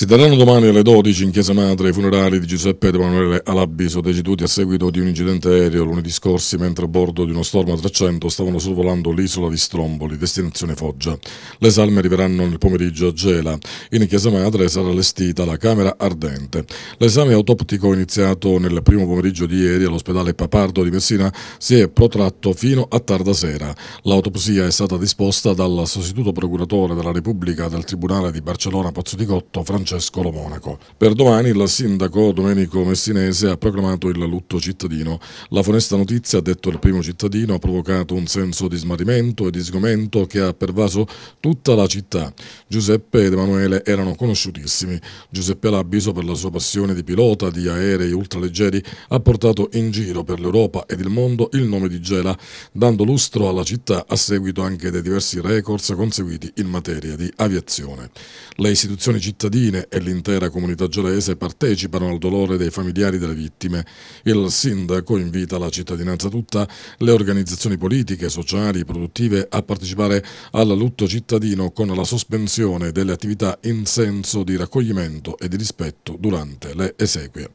Si daranno domani alle 12 in Chiesa Madre i funerali di Giuseppe ed Emanuele Alabiso, deceduti a seguito di un incidente aereo lunedì scorsi mentre a bordo di uno Storm 300 stavano sorvolando l'isola di Stromboli, destinazione Foggia. Le salme arriveranno nel pomeriggio a Gela. In Chiesa Madre sarà allestita la Camera Ardente. L'esame autoptico iniziato nel primo pomeriggio di ieri all'ospedale Papardo di Messina si è protratto fino a tarda sera. L'autopsia è stata disposta dal sostituto procuratore della Repubblica del Tribunale di Barcellona Pozzo di Cotto, Francesco Francesco Lo Monaco. Per domani il sindaco Domenico Messinese ha proclamato il lutto cittadino. La funesta notizia, ha detto il primo cittadino, ha provocato un senso di smarrimento e di sgomento che ha pervaso tutta la città. Giuseppe ed Emanuele erano conosciutissimi. Giuseppe Labbiso per la sua passione di pilota di aerei ultraleggeri ha portato in giro per l'Europa ed il mondo il nome di Gela, dando lustro alla città a seguito anche dei diversi record conseguiti in materia di aviazione. Le istituzioni cittadine Udine e l'intera comunità gelese partecipano al dolore dei familiari delle vittime. Il sindaco invita la cittadinanza tutta, le organizzazioni politiche, sociali, e produttive a partecipare al lutto cittadino con la sospensione delle attività in senso di raccoglimento e di rispetto durante le esequie.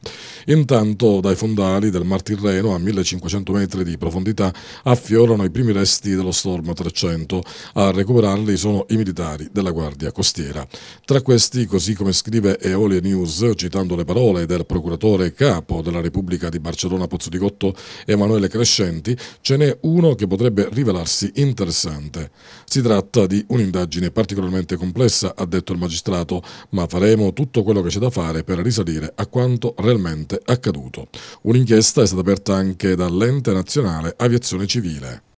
Intanto dai fondali del Mar Tirreno a 1500 metri di profondità affiorano i primi resti dello Storm 300. A recuperarli sono i militari della Guardia Costiera. Tra questi, così come come scrive Eolie News, citando le parole del procuratore capo della Repubblica di Barcellona Pozzo di Gotto, Emanuele Crescenti, ce n'è uno che potrebbe rivelarsi interessante. Si tratta di un'indagine particolarmente complessa, ha detto il magistrato, ma faremo tutto quello che c'è da fare per risalire a quanto realmente accaduto. Un'inchiesta è stata aperta anche dall'ente nazionale Aviazione Civile.